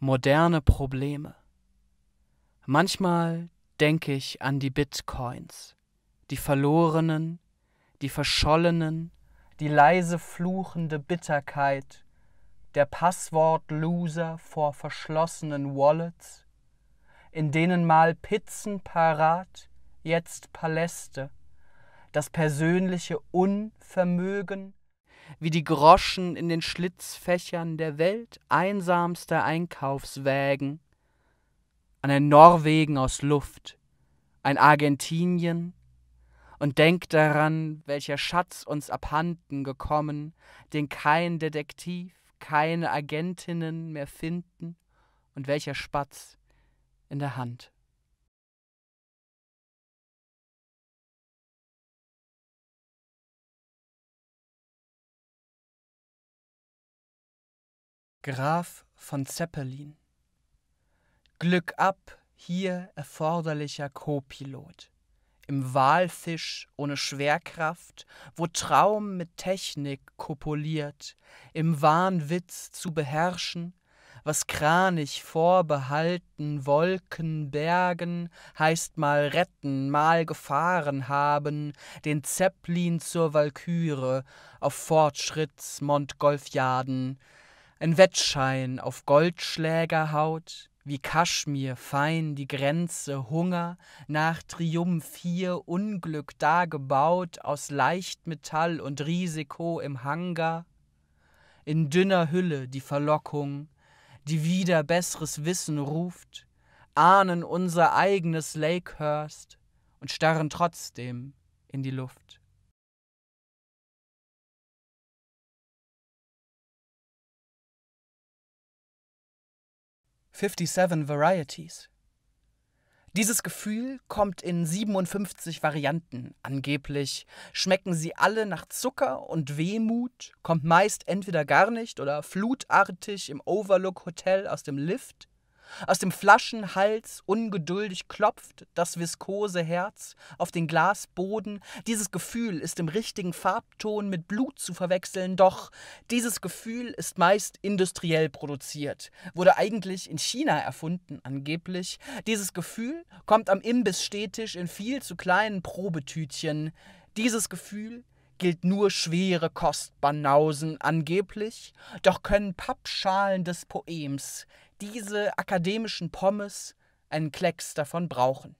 moderne Probleme. Manchmal denke ich an die Bitcoins, die verlorenen, die verschollenen, die leise fluchende Bitterkeit, der Passwort-Loser vor verschlossenen Wallets, in denen mal Pizzen parat, jetzt Paläste, das persönliche Unvermögen, wie die Groschen in den Schlitzfächern der Welt einsamster Einkaufswägen, an ein Norwegen aus Luft, ein Argentinien, und denk daran, welcher Schatz uns abhanden gekommen, den kein Detektiv, keine Agentinnen mehr finden, und welcher Spatz in der Hand. Graf von Zeppelin. Glück ab, hier erforderlicher Copilot. Im Walfisch ohne Schwerkraft, wo Traum mit Technik kopuliert, im Wahnwitz zu beherrschen, was Kranich vorbehalten, Wolken, Bergen, heißt mal retten, mal gefahren haben, den Zeppelin zur Walküre auf Fortschritts Montgolfiaden, ein Wettschein auf Goldschlägerhaut, wie Kaschmir fein die Grenze Hunger nach Triumph hier Unglück da gebaut aus Leichtmetall und Risiko im Hangar, in dünner Hülle die Verlockung, die wieder besseres Wissen ruft, ahnen unser eigenes Lakehurst und starren trotzdem in die Luft. 57 Varieties. Dieses Gefühl kommt in 57 Varianten angeblich. Schmecken sie alle nach Zucker und Wehmut, kommt meist entweder gar nicht oder flutartig im Overlook Hotel aus dem Lift. Aus dem Flaschenhals ungeduldig klopft das viskose Herz auf den Glasboden. Dieses Gefühl ist im richtigen Farbton mit Blut zu verwechseln, doch dieses Gefühl ist meist industriell produziert, wurde eigentlich in China erfunden angeblich. Dieses Gefühl kommt am Imbissstehtisch in viel zu kleinen Probetütchen. Dieses Gefühl gilt nur schwere Kostbanausen angeblich, doch können Pappschalen des Poems diese akademischen Pommes einen Klecks davon brauchen.